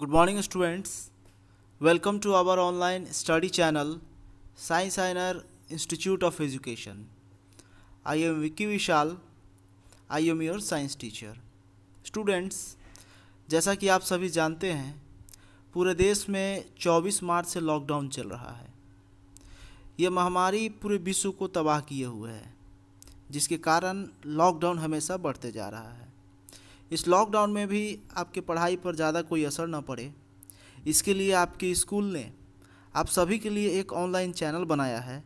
Good morning students welcome to our online study channel science आइनर institute of education I am Vicky Vishal I am your science teacher students जैसा कि आप सभी जानते हैं पूरे देश में 24 मार्च से लॉकडाउन चल रहा है यह महामारी पूरे विश्व को तबाह किए हुए है जिसके कारण लॉकडाउन हमेशा बढ़ते जा रहा है इस लॉकडाउन में भी आपके पढ़ाई पर ज़्यादा कोई असर न पड़े इसके लिए आपके स्कूल ने आप सभी के लिए एक ऑनलाइन चैनल बनाया है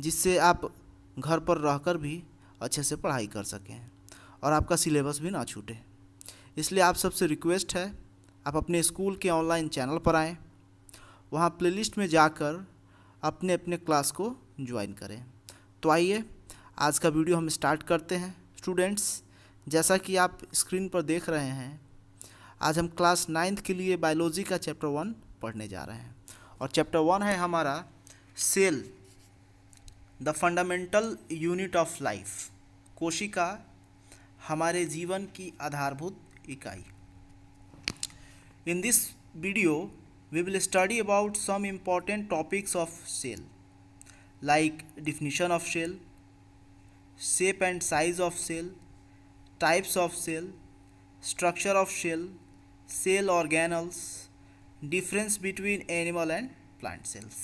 जिससे आप घर पर रहकर भी अच्छे से पढ़ाई कर सकें और आपका सिलेबस भी ना छूटे इसलिए आप सबसे रिक्वेस्ट है आप अपने स्कूल के ऑनलाइन चैनल पर आएँ वहाँ प्लेलिस्ट में जाकर अपने अपने क्लास को ज्वाइन करें तो आइए आज का वीडियो हम स्टार्ट करते हैं स्टूडेंट्स जैसा कि आप स्क्रीन पर देख रहे हैं आज हम क्लास नाइन्थ के लिए बायोलॉजी का चैप्टर वन पढ़ने जा रहे हैं और चैप्टर वन है हमारा cell the fundamental unit of life कोशिका हमारे जीवन की आधारभूत इकाई in this video we will study about some important topics of cell like definition of cell shape and size of cell types of cell structure of cell cell organelles difference between animal and plant cells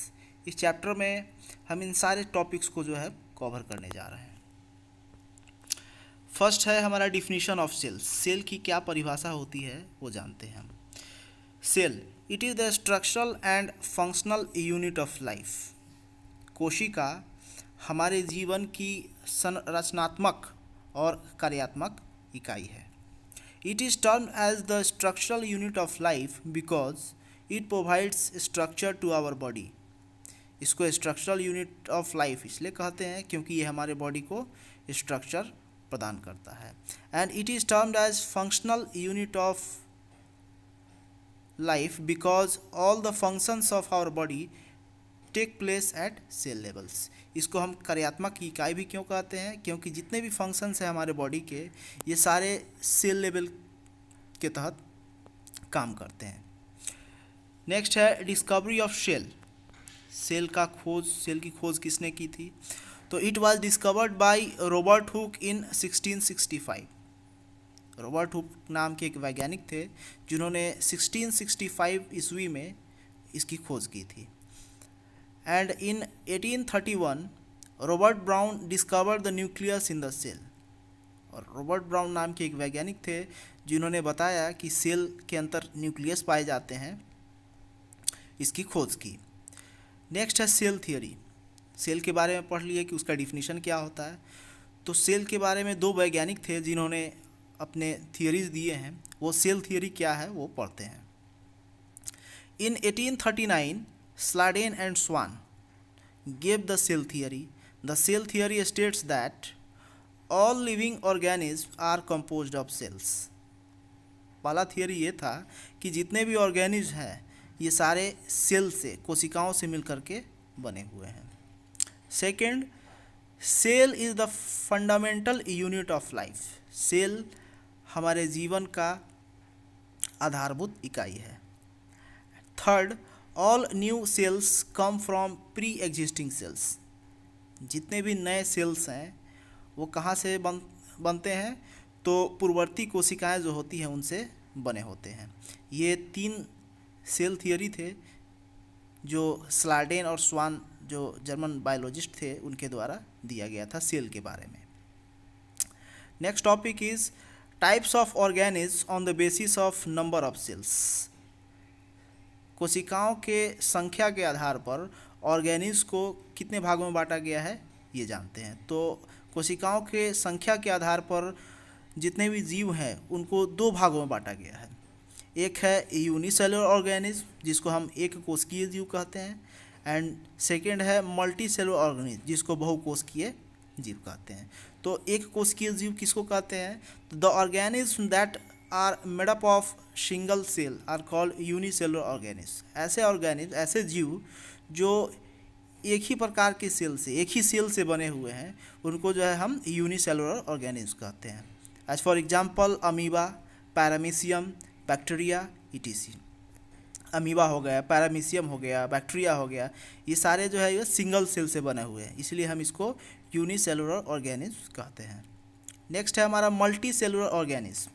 इस चैप्टर में हम इन सारे topics को जो है cover करने जा रहे हैं फर्स्ट है हमारा डिफिनीशन ऑफ सेल सेल की क्या परिभाषा होती है वो जानते हैं हम cell it is the structural and functional unit of life कोशिका हमारे जीवन की संरचनात्मक और कार्यात्मक इकाई है it is term as the structural unit of life because it provides structure to our body इसको स्ट्रक्चरल यूनिट ऑफ लाइफ इसलिए कहते हैं क्योंकि ये हमारे बॉडी को स्ट्रक्चर प्रदान करता है and it is termed as functional unit of life because all the functions of our body take place at cell levels इसको हम कार्यात्मक इकाई भी क्यों कहते हैं क्योंकि जितने भी फंक्शंस हैं हमारे बॉडी के ये सारे सेल लेवल के तहत काम करते हैं नेक्स्ट है डिस्कवरी ऑफ सेल सेल का खोज सेल की खोज किसने की थी तो it was discovered by Robert Hooke in 1665 Robert Hooke नाम के एक वैज्ञानिक थे जिन्होंने 1665 ईस्वी में इसकी खोज की थी and in 1831 Robert Brown discover the nucleus in the cell और रॉबर्ट ब्राउन नाम के एक वैज्ञानिक थे जिन्होंने बताया कि सेल के अंतर न्यूक्लियस पाए जाते हैं इसकी खोज की नेक्स्ट है सेल थियोरी सेल के बारे में पढ़ लिए कि उसका डिफिनीशन क्या होता है तो सेल के बारे में दो वैज्ञानिक थे जिन्होंने अपने थियोरीज दिए हैं वो सेल थियोरी क्या है वो पढ़ते हैं in 1839 Sladen and Swan gave the cell theory. The cell theory states that all living organisms are composed of cells. पहला थियोरी ये था कि जितने भी ऑर्गेनिज हैं ये सारे सेल से कोशिकाओं से मिल करके बने हुए हैं second cell is the fundamental unit of life cell हमारे जीवन का आधारभूत इकाई है third all new cells come from pre existing cells जितने भी नए सेल्स हैं वो कहाँ से बन बनते हैं तो पूर्ववर्ती कोशिकाएं जो होती हैं उनसे बने होते हैं ये तीन सेल थियोरी थे जो स्लाडेन और स्वान जो जर्मन बायोलॉजिस्ट थे उनके द्वारा दिया गया था सेल के बारे में next topic is types of organism on the basis of number of cells कोशिकाओं के संख्या के आधार पर ऑर्गेनिज को कितने भागों में बांटा गया है ये जानते हैं तो कोशिकाओं के संख्या के आधार पर जितने भी जीव हैं उनको दो भागों में बांटा गया है एक है यूनिसेलुलर ऑर्गेनिज जिसको हम एक कोशिकीय जीव कहते हैं एंड सेकेंड है मल्टी सेलुलर ऑर्गेनिज जिसको बहुकोशिकीय जीव कहते हैं तो एक कोशिकीय जीव किसको कहते हैं the organism that are made up of single cell are called unicellular organism ऐसे ऑर्गेनिज्म ऐसे जीव जो एक ही प्रकार के सेल से एक ही सेल से बने हुए हैं उनको जो है हम यूनिसेलुलर ऑर्गेनिज्म कहते हैं as for example amoeba paramecium bacteria etc amoeba हो गया पैरामीशियम हो गया बैक्टीरिया हो गया ये सारे जो है ये सिंगल सेल से बने हुए हैं इसलिए हम इसको यूनिसेलुलर ऑर्गेनिज्म कहते हैं नेक्स्ट है हमारा multi cellular organism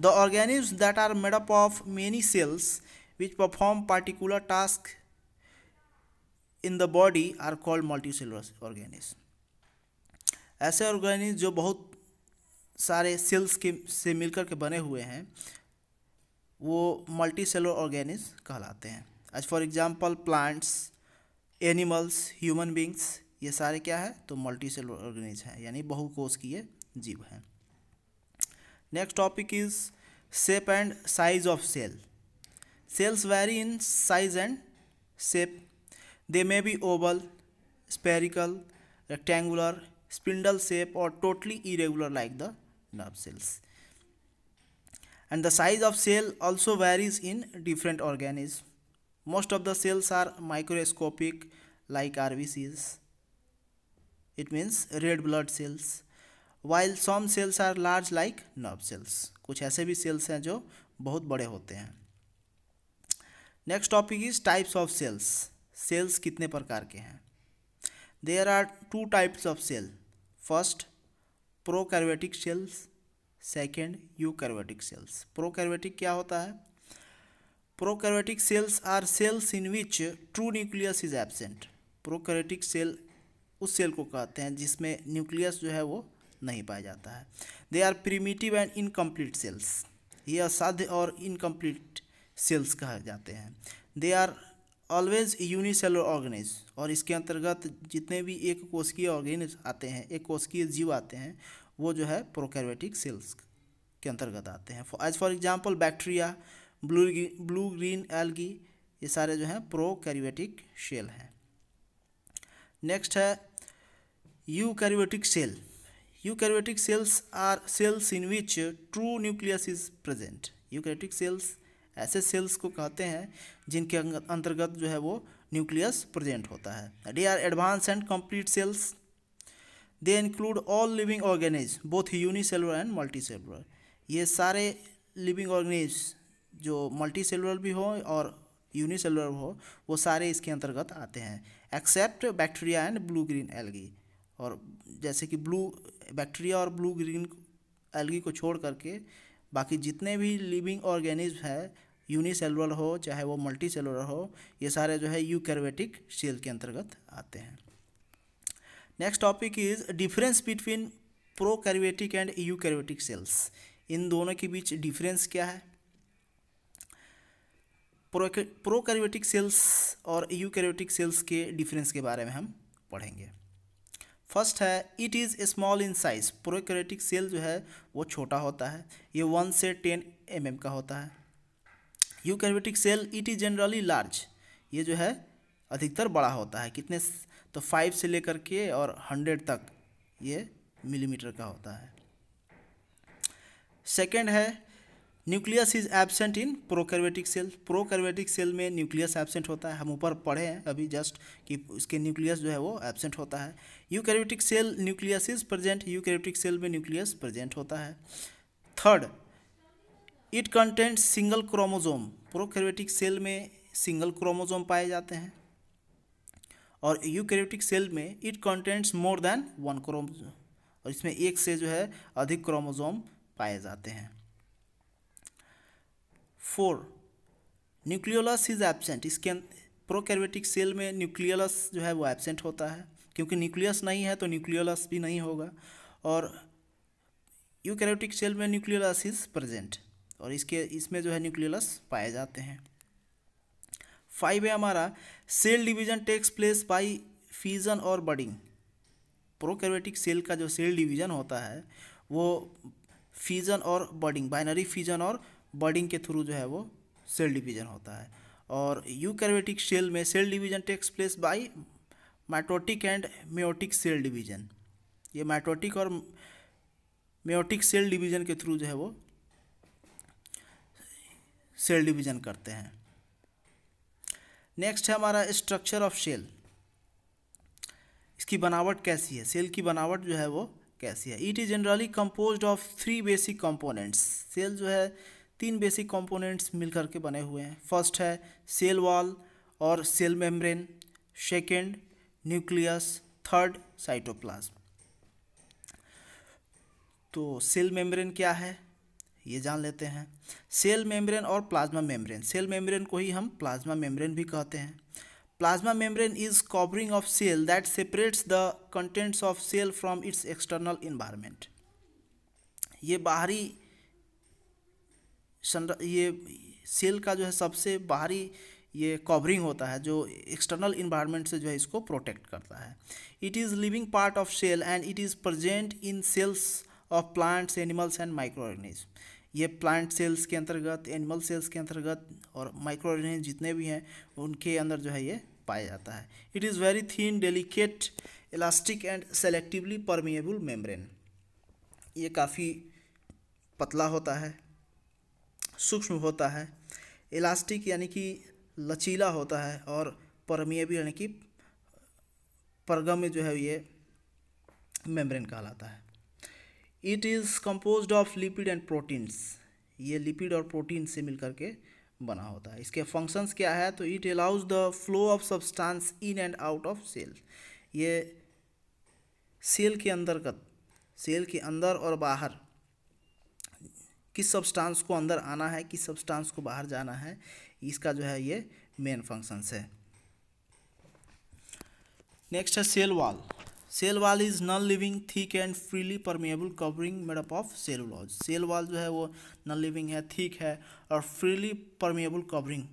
The organisms that are made up of many cells which perform particular tasks in the body are called multicellular organisms. ऐसे ऑर्गेनिज जो बहुत सारे सेल्स के से मिलकर के बने हुए हैं वो मल्टी सेलर ऑर्गेनिज कहलाते हैं as for example plants animals human beings ये सारे क्या है तो मल्टी सेलर ऑर्गेनिज हैं यानी बहुकोश की ये जीव हैं Next topic is shape and size of cell. Cells vary in size and shape. They may be oval, spherical, rectangular, spindle shape or totally irregular like the nerve cells. And the size of cell also varies in different organisms. Most of the cells are microscopic like RBCs. It means red blood cells while some cells are large like nerve cells कुछ ऐसे भी sales हैं जो बहुत बड़े होते हैं next topic is types of cells cells कितने प्रकार के हैं there are two types of cell first prokaryotic cells second eukaryotic cells prokaryotic क्या होता है prokaryotic cells are cells in which true nucleus is absent prokaryotic cell उस cell को कहते हैं जिसमें न्यूक्लियस जो है वो नहीं पाया जाता है they are primitive and incomplete cells ये असाध्य और इनकम्प्लीट सेल्स कहा जाते हैं they are always unicellular organisms और इसके अंतर्गत जितने भी एक कोशकीय ऑर्गेनिज आते हैं एक कोशकीय जीव आते हैं वो जो है प्रोकैरियोटिक सेल्स के अंतर्गत आते हैं as for example bacteria blue blue green algae ये सारे जो हैं प्रोकैरियोटिक सेल हैं नेक्स्ट है eukaryotic cell Eukaryotic cells are cells in which true nucleus is present. Eukaryotic cells ऐसे सेल्स को कहते हैं जिनके अंतर्गत जो है वो न्यूक्लियस प्रेजेंट होता है they are advance and complete cells they include all living organisms both uni unicellular and multi cellular ये सारे लिविंग ऑर्गेनिज जो मल्टी सेलुलर भी हो और यूनिसेलुलर हो वो सारे इसके अंतर्गत आते हैं except bacteria and blue green algae और जैसे कि ब्लू बैक्टीरिया और ब्लू ग्रीन एल्गी को छोड़ करके बाकी जितने भी लिविंग ऑर्गेनिज्म है यूनिसेलुलर हो चाहे वो मल्टी हो ये सारे जो है यूकैरियोटिक सेल के अंतर्गत आते हैं next topic is difference between prokaryotic and eukaryotic cells इन दोनों के बीच डिफरेंस क्या है प्रोकैरियोटिक सेल्स और यूकैरियोटिक सेल्स के डिफरेंस के बारे में हम पढ़ेंगे फर्स्ट है it is small in size prokaryotic cell जो है वो छोटा होता है ये वन से टेन एम mm का होता है eukaryotic cell it is generally large ये जो है अधिकतर बड़ा होता है कितने तो फाइव से लेकर के और हंड्रेड तक ये मिलीमीटर का होता है सेकेंड है nucleus is absent in prokaryotic cell prokaryotic cell में न्यूक्लियस एबसेंट होता है हम ऊपर पढ़े हैं अभी जस्ट कि इसके न्यूक्लियस जो है वो एबसेंट होता है eukaryotic cell nucleus is present eukaryotic cell में न्यूक्लियस प्रेजेंट होता है third it content single chromosome prokaryotic cell में सिंगल क्रोमोजोम पाए जाते हैं और यूकैरियोटिक सेल में it contents more than one chromosome और इसमें एक से जो है अधिक क्रोमोजोम पाए जाते हैं फोर न्यूक्लियोलस इज एबसेंट इसके अं-, प्रोकैरियोटिक सेल में न्यूक्लियोलस जो है वो एबसेंट होता है क्योंकि न्यूक्लियस नहीं है तो न्यूक्लियोलस भी नहीं होगा और यूकैरियोटिक सेल में न्यूक्लियोलस इज प्रेजेंट और इसके इसमें जो है न्यूक्लियोलस पाए जाते हैं फाइव है हमारा cell division takes place by fission और बडिंग प्रोकैरियोटिक सेल का जो सेल डिवीजन होता है वो फीजन और बडिंग बाइनरी फीजन और बर्डिंग के थ्रू जो है वो सेल डिवीजन होता है और यूकैरियोटिक सेल में cell division takes place by mitotic and meiotic cell division ये माइटोटिक और मेोटिक सेल डिवीजन के थ्रू जो है वो सेल डिवीजन करते हैं नेक्स्ट है हमारा स्ट्रक्चर ऑफ सेल इसकी बनावट कैसी है सेल की बनावट जो है वो कैसी है it is generally compose of three basic components cell जो है तीन बेसिक कंपोनेंट्स मिलकर के बने हुए हैं फर्स्ट है सेल वॉल और cell membrane second nucleus third cytoplasm तो सेल मेम्ब्रेन क्या है ये जान लेते हैं सेल मेम्ब्रेन और प्लाज्मा मेम्ब्रेन सेल मेम्ब्रेन को ही हम प्लाज्मा मेम्ब्रेन भी कहते हैं plasma membrane is covering of cell that separates the contents of cell from its external environment ये बाहरी ये सेल का जो है सबसे बाहरी ये कवरिंग होता है जो एक्सटर्नल इन्वायरमेंट से जो है इसको प्रोटेक्ट करता है it is living part of cell and it is present in cells of plants animals and micro organism ये प्लांट सेल्स के अंतर्गत एनिमल सेल्स के अंतर्गत और माइक्रो ऑर्गेनिज्म जितने भी हैं उनके अंदर जो है ये पाया जाता है it is very thin delicate elastic and selectively permeable membrane ये काफ़ी पतला होता है सूक्ष्म होता है इलास्टिक यानी कि लचीला होता है और भी यानी कि परगम्य जो है ये मेम्ब्रेन कहलाता है it is compose of lipid and proteins ये लिपिड और प्रोटीन से मिलकर के बना होता है इसके फंक्शंस क्या है तो it allows the flow of substance in and out of cell ये सेल के अंदर का सेल के अंदर और बाहर किस सब्सटेंस को अंदर आना है किस सब्सटेंस को बाहर जाना है इसका जो है ये मेन फंक्शंस है नेक्स्ट है cell wall cell wall is non living thick and freely permeable covering made up of cellulose cell wall जो है वो नॉन लिविंग है थिक है और फ्रीली परमेबल कवरिंग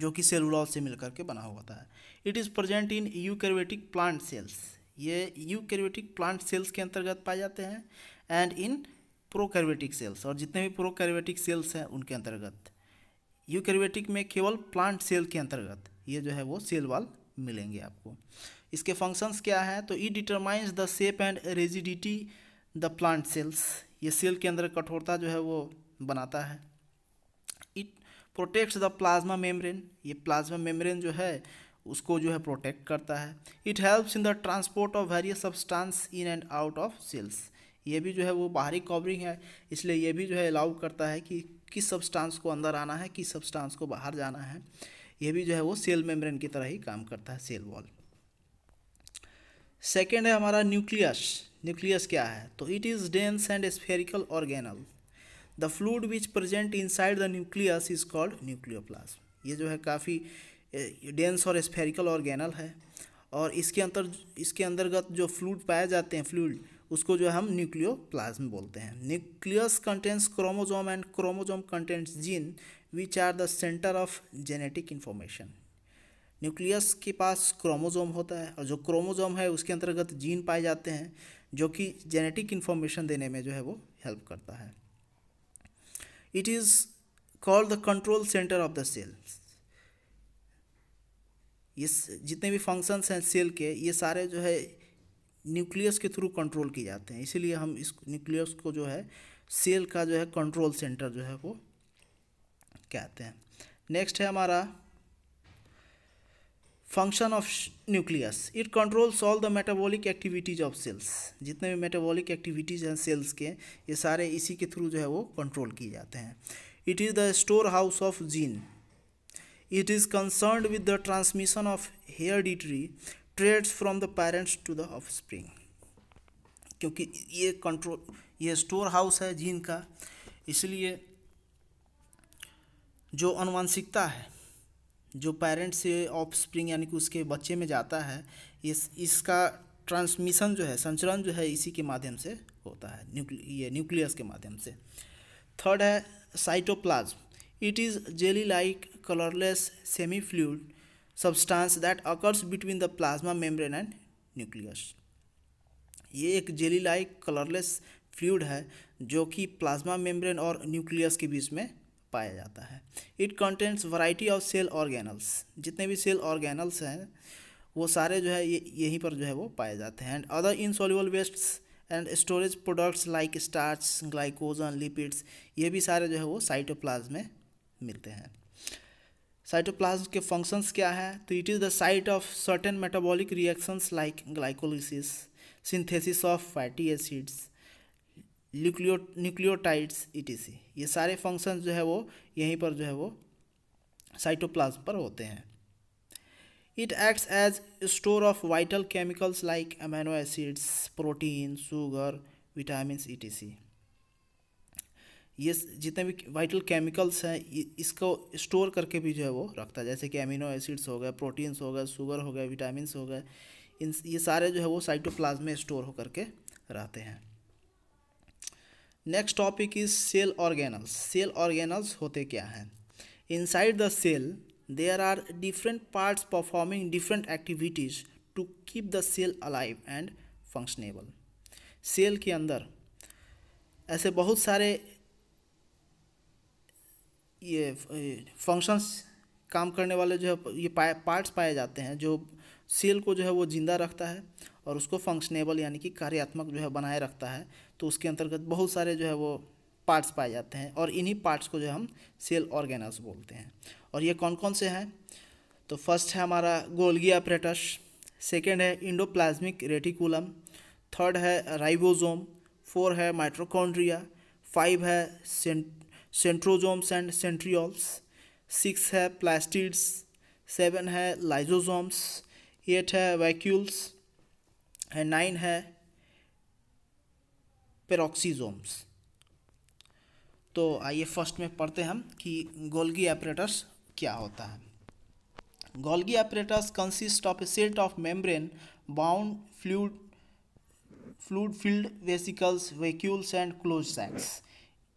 जो कि सेलुलॉज से मिलकर के बना होता है it is present in eukaryotic plant cells ये यूकैरियोटिक प्लांट सेल्स के अंतर्गत पाए जाते हैं एंड इन प्रोकैरियोटिक सेल्स और जितने भी प्रोकैरियोटिक सेल्स हैं उनके अंतर्गत यूकैरियोटिक में केवल प्लांट सेल के अंतर्गत ये जो है वो सेल वाल मिलेंगे आपको इसके फंक्शंस क्या है तो it determines the shape and rigidity the plant cells ये सेल के अंदर कठोरता जो है वो बनाता है it protects the plasma membrane ये प्लाज्मा मेम्ब्रेन जो है उसको जो है प्रोटेक्ट करता है it helps in the transport of various substance in and out of cells ये भी जो है वो बाहरी कवरिंग है इसलिए ये भी जो है अलाउ करता है कि किस सब्सटेंस को अंदर आना है किस सब्सटेंस को बाहर जाना है ये भी जो है वो सेल मेम्ब्रेन की तरह ही काम करता है सेल वॉल सेकेंड है हमारा न्यूक्लियस न्यूक्लियस क्या है तो it is dense and spherical organelle the fluid which in inside the nucleus is called nucleoplasm ये जो है काफ़ी डेंस और स्फेरिकल ऑर्गेनल है और इसके अंतर इसके अंतर्गत जो फ्लूड पाए जाते हैं फ्लूड उसको जो है हम न्यूक्लियोप्लाज्म बोलते हैं nucleus contents chromosome and chromosome contents gene which are the centre of genetic information nucleus के पास क्रोमोजोम होता है और जो क्रोमोजोम है उसके अंतर्गत जीन पाए जाते हैं जो कि जेनेटिक इन्फॉर्मेशन देने में जो है वो हेल्प करता है it is called the control centre of the cells ये जितने भी फंक्शंस हैं सेल के ये सारे जो है न्यूक्लियस के थ्रू कंट्रोल किए जाते हैं इसीलिए हम इस न्यूक्लियस को जो है सेल का जो है कंट्रोल सेंटर जो है वो कहते हैं नेक्स्ट है हमारा function of nucleus it controls all the metabolic activities of cells जितने भी मेटाबॉलिक एक्टिविटीज हैं सेल्स के ये सारे इसी के थ्रू जो है वो कंट्रोल किए जाते हैं it is the store house of gene it is concern with the transmission of hereditary traits from the parents to the offspring क्योंकि ये कंट्रोल ये स्टोर हाउस है जीन का इसलिए जो अनुवांशिकता है जो पेरेंट्स से ऑफ स्प्रिंग यानी कि उसके बच्चे में जाता है इस, इसका ट्रांसमिशन जो है संचरण जो है इसी के माध्यम से होता है न्यूक् ये न्यूक्लियस के माध्यम से थर्ड है cytoplasm it is jelly like colourless semi fluid substance that occurs between the plasma membrane and nucleus ये एक जेली लाइक कलरलेस फ्लूड है जो कि प्लाज्मा मेम्ब्रेन और न्यूक्लियस के बीच में पाया जाता है it contents variety of cell organelles जितने भी सेल ऑर्गेनल्स हैं वो सारे जो है ये यहीं पर जो है वो पाए जाते हैं and other insoluble wastes and storage products like starch glycogen lipids ये भी सारे जो है वो साइटोप्लाज्म में मिलते हैं साइटोप्लाज्म के फंक्शंस क्या है तो it is the site of certain metabolic reactions like glycolysis synthesis of fatty acids nucleo nucleotides ETC ये सारे फंक्शन जो है वो यहीं पर जो है वो साइटोप्लाज्म पर होते हैं it acts as store of vital chemicals like amino acids protein sugar vitamin E T C ये जितने भी वाइटल केमिकल्स हैं इसको स्टोर करके भी जो है वो रखता है जैसे कि अमीनो एसिड्स हो गए प्रोटीन्स हो गए शुगर हो गए विटामिन हो गए इन ये सारे जो है वो साइटोप्लाज्म में स्टोर होकर के रहते हैं next topic is cell organelles cell organelles होते क्या हैं inside the cell there are different parts performing different activities to keep the cell alive and functionable cell के अंदर ऐसे बहुत सारे ये फंक्शंस काम करने वाले जो है ये पार्ट्स पाए जाते हैं जो सेल को जो है वो जिंदा रखता है और उसको फंक्शनेबल यानी कि कार्यात्मक जो है बनाए रखता है तो उसके अंतर्गत बहुत सारे जो है वो पार्ट्स पाए जाते हैं और इन्हीं पार्ट्स को जो हम सेल ऑर्गेनास बोलते हैं और ये कौन कौन से हैं तो फर्स्ट है हमारा गोल्गी ऑपरेटस सेकेंड है इंडोप्लाज्मिक रेटिकुलम थर्ड है राइबोजोम फोर है माइट्रोकॉन्ड्रिया फाइव है cent centrosomes and centrioles six है प्लास्टिड्स सेवन है लाइजोजोम्स एट है वैक्यूल्स एंड नाइन है पेरोक्सीजोम्स तो आइए फर्स्ट में पढ़ते हैं हम कि गोल्गी ऑपरेटर्स क्या होता है Golgi apparatus consist of a set of membrane bound fluid fluid filled vesicles vacuoles and close sacs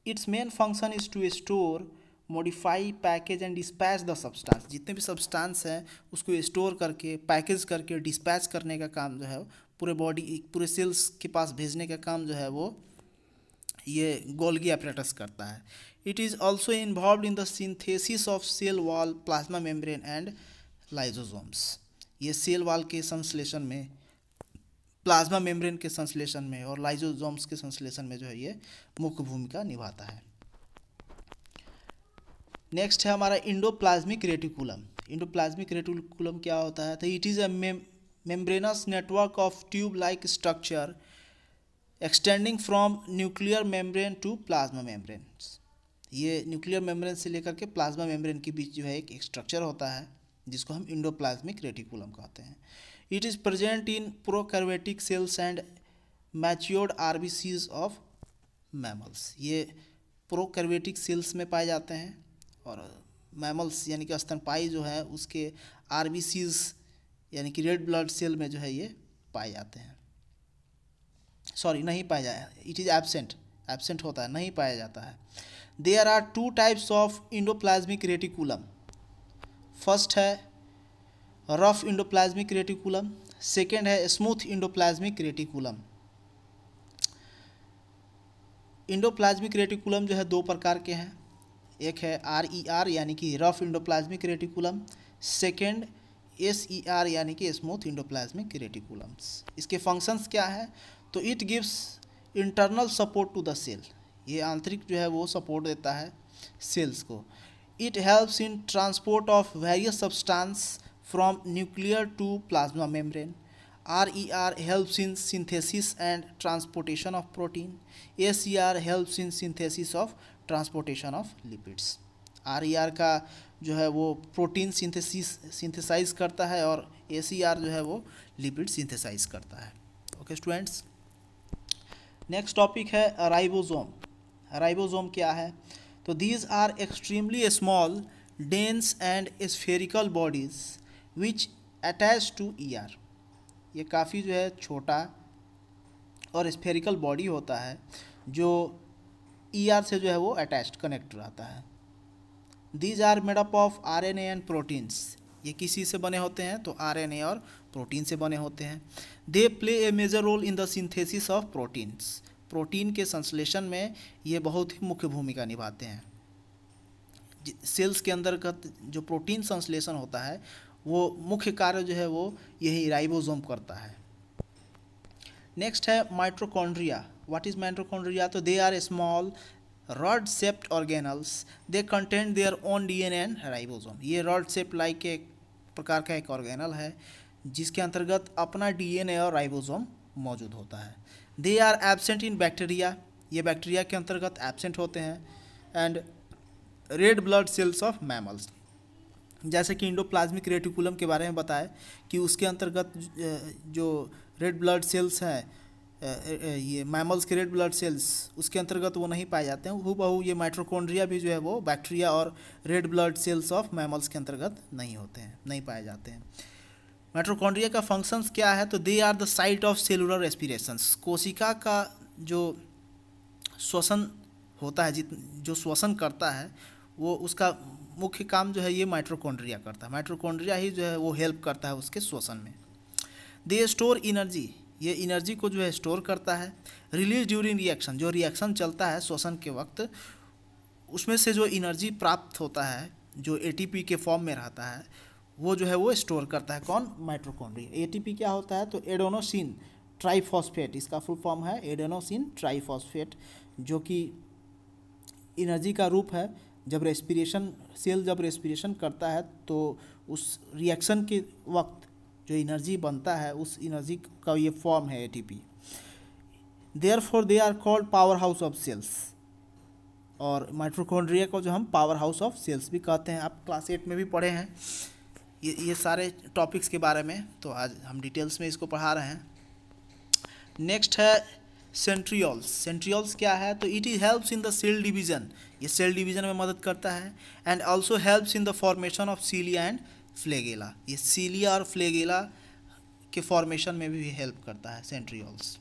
its main function is to store modify package and dispatch the substance जितने भी substance हैं उसको store करके package करके dispatch करने का काम जो है पूरे बॉडी पूरे सेल्स के पास भेजने का काम जो है वो ये गोल्गी अपरेटस करता है it is also involve in the synthesis of cell wall plasma membrane and lysosomes ये सेल वॉल के संश्लेषण में प्लाज्मा मेम्ब्रेन के संश्लेषण में और लाइजोजोम्स के संश्लेषण में जो है ये मुख्य भूमिका निभाता है नेक्स्ट है हमारा इंडोप्लाज्मिक रेटिकुलम इंडोप्लाज्मिक रेटिकुलम क्या होता है तो it is a membranous network of tube like structure extending from nuclear membrane to plasma membrane ये न्यूक्लियर मेम्ब्रेन से लेकर के प्लाज्मा मेम्ब्रेन के बीच जो है एक स्ट्रक्चर होता है जिसको हम इंडोप्लाज्मिक रेटिकुलम कहते हैं it is present in prokaryotic cells and matured sees of mammals ये प्रोकर्वेटिक सेल्स में पाए जाते हैं और मैमल्स यानी कि स्तनपाई जो है उसके सीज यानी कि रेड ब्लड सेल में जो है ये पाए जाते हैं सॉरी नहीं पाया जाए इट इज़ एबसेंट एबसेंट होता है नहीं पाया जाता है there are two types of endoplasmic reticulum first है रफ इंडोप्लाज्मिक रेटिकुलम सेकेंड है smooth endoplasmic reticulum endoplasmic reticulum जो है दो प्रकार के हैं एक है आर ई आर यानी कि rough endoplasmic reticulum second S E R यानी कि स्मूथ इंडोप्लाज्मिक रेटिकुलम्स इसके फंक्शंस क्या है तो it gives internal support to the cell ये आंतरिक जो है वो सपोर्ट देता है सेल्स को it helps in transport of various substance from nuclear to plasma membrane R E R helps in synthesis and transportation of protein A C R helps in synthesis of transportation of lipids R E R का जो है वो protein synthesis synthesise करता है और ए C are जो है वो लिपिड सिंथेसाइज करता है ओके स्टूडेंट्स नेक्स्ट टॉपिक है राइबोजोम राइबोजोम क्या है तो are extremely small dense and and bodies which attach to E R ये काफ़ी जो है छोटा और स्फेरिकल बॉडी होता है जो ई आर से जो है वो अटैच्ड कनेक्ट रहता है these are made up of R N and proteins ये किसी से बने होते हैं तो आर एन ए और प्रोटीन से बने होते हैं they play a major role in the synthesis of proteins protein के संश्लेषण में ये बहुत ही मुख्य भूमिका निभाते हैं सेल्स के अंतर्गत जो प्रोटीन संश्लेषण होता है वो मुख्य कार्य जो है वो यही राइबोसोम करता है नेक्स्ट है माइट्रोकॉन्ड्रिया व्हाट इज माइट्रोकॉन्ड्रिया तो they are small rod shaped organelles they contain their own DNA and ribosome ये रॉड सेप्ट लाइक एक प्रकार का एक ऑर्गेनल है जिसके अंतर्गत अपना डीएनए और राइबोसोम मौजूद होता है they are absent in bacteria ये बैक्टीरिया के अंतर्गत एबसेंट होते हैं and red blood cells of mammals जैसे कि इंडोप्लाज्मिक रेटिकुलम के बारे में बताए कि उसके अंतर्गत जो रेड ब्लड सेल्स हैं ये मैमल्स के रेड ब्लड सेल्स उसके अंतर्गत वो नहीं पाए जाते हैं हु बहू ये माइट्रोकोन्ड्रिया भी जो है वो बैक्टीरिया और red blood cells of mammals के अंतर्गत नहीं होते हैं नहीं पाए जाते हैं माइट्रोकॉन्ड्रिया का फंक्शंस क्या है तो they are the site of cellular respirations कोशिका का जो श्वसन होता है जित जो श्वसन करता है वो उसका मुख्य काम जो है ये माइट्रोकॉन्ड्रिया करता है माइट्रोकॉन्ड्रिया ही जो है वो हेल्प करता है उसके श्वसन में दे स्टोर इनर्जी ये इनर्जी को जो है स्टोर करता है रिलीज ड्यूरिंग रिएक्शन जो रिएक्शन चलता है श्वसन के वक्त उसमें से जो इनर्जी प्राप्त होता है जो एटीपी के फॉर्म में रहता है वो जो है वो स्टोर करता है कौन माइट्रोकॉन्ड्रिया एटीपी क्या होता है तो एडोनोसिन ट्राईफॉस्फेट इसका फुल फॉर्म है एडोनोसिन ट्राईफॉस्फेट जो कि एनर्जी का रूप है जब रेस्पिरेशन सेल जब रेस्पिरेशन करता है तो उस रिएक्शन के वक्त जो एनर्जी बनता है उस एनर्जी का ये फॉर्म है P therefore they are called power house of cells और माइट्रोकॉन्ड्रिया को जो हम पावर हाउस ऑफ सेल्स भी कहते हैं आप क्लास एट में भी पढ़े हैं ये ये सारे टॉपिक्स के बारे में तो आज हम डिटेल्स में इसको पढ़ा रहे हैं नेक्स्ट है सेंट्रियोल्स सेंट्रियोल्स क्या है तो it is helps in the cell division ये सेल डिवीजन में मदद करता है and also helps in the formation of cilia and flagella ये सीलिया और फ्लेगेला के फॉर्मेशन में भी हेल्प करता है सेंट्रियोल्स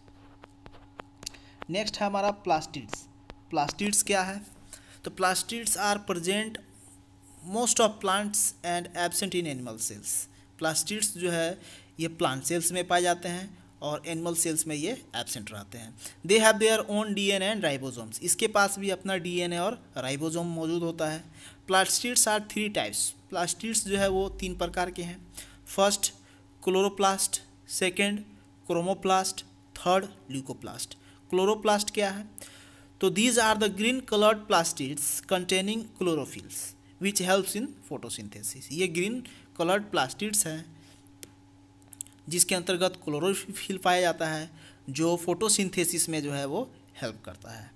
नेक्स्ट है हमारा प्लास्टिड्स प्लास्टिड्स क्या है तो plastids are present most of plants and absent in animal cells plastids जो है ये प्लांट सेल्स में पाए जाते हैं और एनिमल सेल्स में ये एबसेंट रहते हैं they have their own D N and ribosomes इसके पास भी अपना डी एन ए और राइबोजोम मौजूद होता है plastids are three types plastids जो है वो तीन प्रकार के हैं first chloroplast second chromoplast third leucoplast chloroplast क्या है तो these are the green coloured plastids containing chlorophylls which helps in photosynthesis ये ग्रीन कलर्ड प्लास्टिड्स हैं जिसके अंतर्गत क्लोरोफिल पाया जाता है जो फोटोसिंथेसिस में जो है वो हेल्प करता है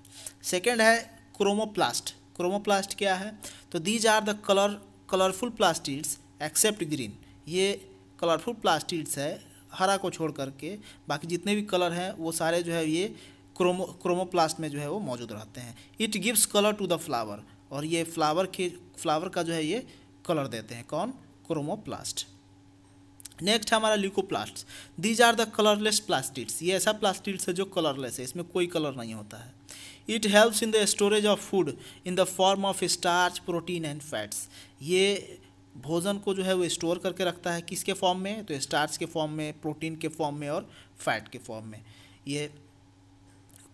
सेकेंड है क्रोमोप्लास्ट क्रोमोप्लास्ट क्या है तो these are the colour colourful plastids except green ये कलरफुल प्लास्टिड्स है हरा को छोड़ करके बाकी जितने भी कलर हैं वो सारे जो है ये क्रोमो क्रोमोप्लास्ट में जो है वो मौजूद रहते हैं it gives colour to the flower और ये फ्लावर के फ्लावर का जो है ये कलर देते हैं कौन क्रोमोप्लास्ट नेक्स्ट हमारा leucoplast these are the colourless plastids ये ऐसा प्लास्टिड्स है जो कलरलेस है इसमें कोई कलर नहीं होता है it helps in the storage of food in the form of starch protein and fats ये भोजन को जो है वो स्टोर करके रखता है किसके फॉर्म में तो स्टार्च के फॉर्म में प्रोटीन के फॉर्म में और फैट के फॉर्म में ये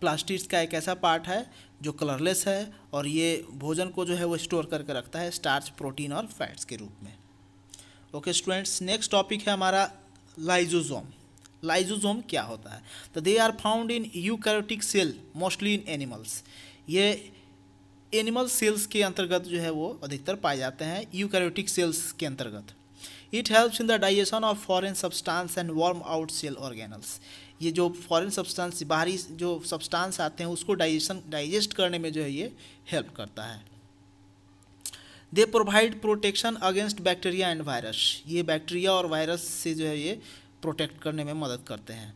प्लास्टिक्स का एक ऐसा पार्ट है जो कलरलेस है और ये भोजन को जो है वो स्टोर करके रखता है स्टार्च प्रोटीन और फैट्स के रूप में ओके स्टूडेंट्स नेक्स्ट टॉपिक है हमारा लाइजोजोम लाइजोजोम क्या होता है तो they are found in eukaryotic cell mostly in animals ये एनिमल सेल्स के अंतर्गत जो है वो अधिकतर पाए जाते हैं यूकैरियोटिक सेल्स के अंतर्गत it helps in the digestion of foreign substance and worn out cell organelles ये जो फॉरेन सब्सटेंस बाहरी जो सब्सटेंस आते हैं उसको डाइजेशन डाइजेस्ट करने में जो है ये हेल्प करता है they provide protection against bacteria and virus ये बैक्टीरिया और वायरस से जो है ये प्रोटेक्ट करने में मदद करते हैं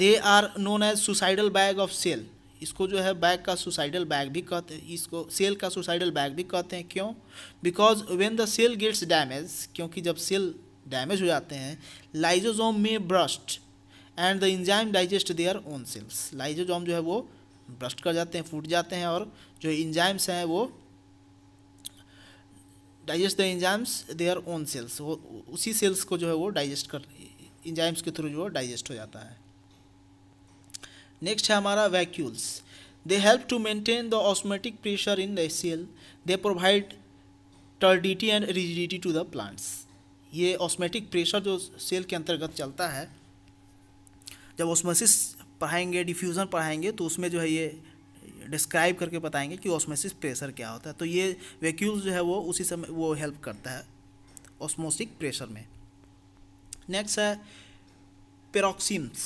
they are known as suicidal bag of cell इसको जो है बैग का सुसाइडल बैग भी कहते हैं इसको सेल का सुसाइडल बैग भी कहते हैं क्यों because when the cell gets damage क्योंकि जब सेल डैमेज हो जाते हैं लाइजोजोम में burst and the enzyme digest their own cells lysosome जो है वो ब्रस्ट कर जाते हैं फूट जाते हैं और जो इंजाइम्स हैं वो digest the enzymes their own cells वो उसी सेल्स को जो है वो डाइजेस्ट कर इंजाइम्स के थ्रू जो डाइजेस्ट हो जाता है नेक्स्ट है हमारा vacuoles they help to maintain the osmotic pressure in the cell they provide turgidity and rigidity to the plants ये ऑस्मेटिक प्रेशर जो सेल के अंतर्गत चलता है जब ऑस्मोसिस पढ़ाएंगे डिफ्यूज़न पढ़ाएंगे तो उसमें जो है ये डिस्क्राइब करके बताएंगे कि ऑस्मोसिस प्रेशर क्या होता है तो ये वैक्यूल जो है वो उसी समय वो हेल्प करता है ऑस्मोसिक प्रेशर में नेक्स्ट है पेरोक्सिम्स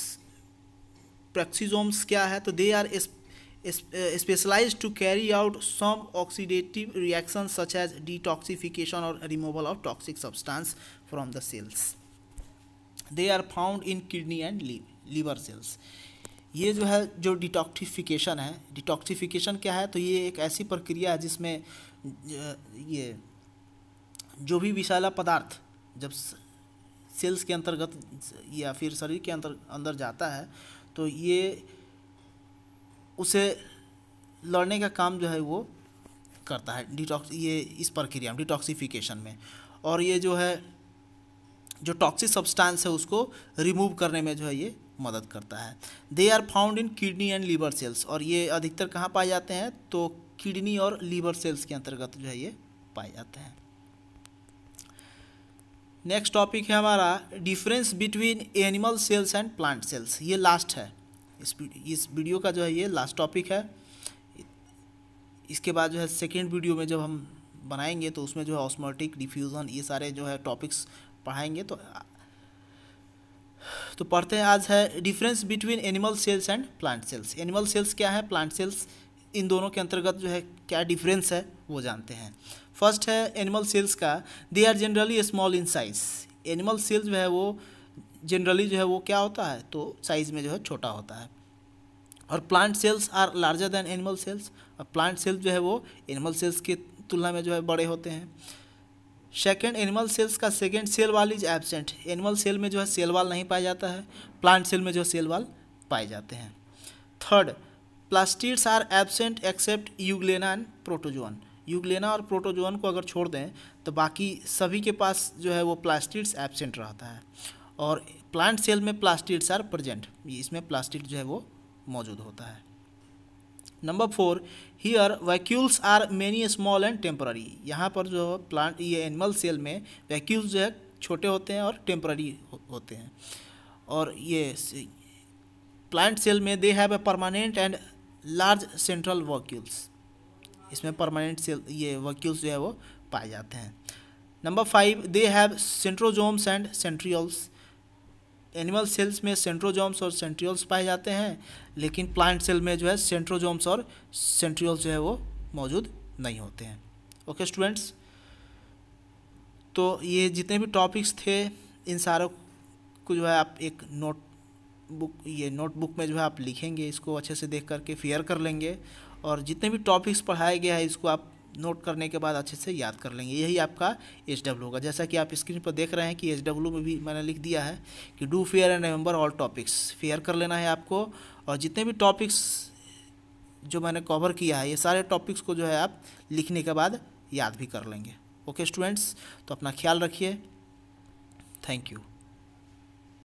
प्रक्सीजोम्स क्या है तो they are specialise to carry out some oxidative reaction such as detoxification और removal of toxic substance from the cells they are found in kidney and live liver cells ये जो है जो डिटॉक्टिफिकेशन है डिटॉक्टिफिकेशन क्या है तो ये एक ऐसी प्रक्रिया है जिसमें ये जो भी विशाला पदार्थ जब सेल्स के अंतर्गत या फिर शरीर के अंतर अंदर जाता है तो ये उसे लड़ने का काम जो है वो करता है डिटॉक्स ये इस प्रक्रिया में डिटॉक्सिफिकेशन में और ये जो है जो टॉक्सिक सब्सटेंस है उसको रिमूव करने में जो है ये मदद करता है they are found in kidney and liver cells और ये अधिकतर कहाँ पाए जाते हैं तो किडनी और लीवर सेल्स के अंतर्गत जो है ये पाए जाते हैं नेक्स्ट टॉपिक है हमारा difference between animal cells and plant cells ये लास्ट है इस इस वीडियो का जो है ये लास्ट टॉपिक है इसके बाद जो है सेकेंड वीडियो में जब हम बनाएंगे तो उसमें जो है ऑस्मोटिक डिफ्यूज़न ये सारे जो है टॉपिक्स पढ़ाएंगे तो तो पढ़ते हैं आज है difference between animal cells and plant cells animal cells क्या है प्लांट सेल्स इन दोनों के अंतर्गत जो है क्या डिफरेंस है वो जानते हैं फर्स्ट है एनिमल सेल्स का they are generally small in size animal cells जो है वो जनरली जो है वो क्या होता है तो साइज में जो है छोटा होता है और plant cells are larger than animal cells और प्लांट सेल्स जो है वो एनिमल सेल्स की तुलना में जो है बड़े होते हैं सेकेंड एनिमल सेल्स का second cell wall is absent animal cell में जो है सेल वाल नहीं पाया जाता है प्लांट सेल में जो है सेल वाल पाए जाते हैं third plastids are absent except euglena and protozoan euglena और प्रोटोजोन को अगर छोड़ दें तो बाकी सभी के पास जो है वो प्लास्टिड्स एबसेंट रहता है और प्लांट सेल में प्लास्टिड्स आर प्रजेंट इसमें प्लास्टिड जो है वो मौजूद होता है number four here vacuoles are many small and temporary यहाँ पर जो प्लांट ये एनिमल सेल में वैक्यूल्स जो है छोटे होते हैं और टेम्पररी होते हैं और ये प्लांट सेल में they have a permanent and large central vacuoles इसमें परमानेंट सेल ये वैक्यूल्स जो है वो पाए जाते हैं number five they have centrosomes and centrioles animal cells में सेंट्रोजोम्स और सेंट्रियोल्स पाए जाते हैं लेकिन प्लांट सेल में जो है सेंट्रोजोम्स और सेंट्रियोल्स जो है वो मौजूद नहीं होते हैं ओके स्टूडेंट्स तो ये जितने भी टॉपिक्स थे इन सारों को जो है आप एक नोट बुक ये नोटबुक में जो है आप लिखेंगे इसको अच्छे से देख करके फेयर कर लेंगे और जितने भी टॉपिक्स पढ़ाया गया है इसको आप नोट करने के बाद अच्छे से याद कर लेंगे यही आपका एच डब्ल्यू होगा जैसा कि आप स्क्रीन पर देख रहे हैं कि एच डब्ल्यू में भी मैंने लिख दिया है कि do fair and remember all topics fair कर लेना है आपको और जितने भी टॉपिक्स जो मैंने कवर किया है ये सारे टॉपिक्स को जो है आप लिखने के बाद याद भी कर लेंगे ओके स्टूडेंट्स तो अपना ख्याल रखिए थैंक यू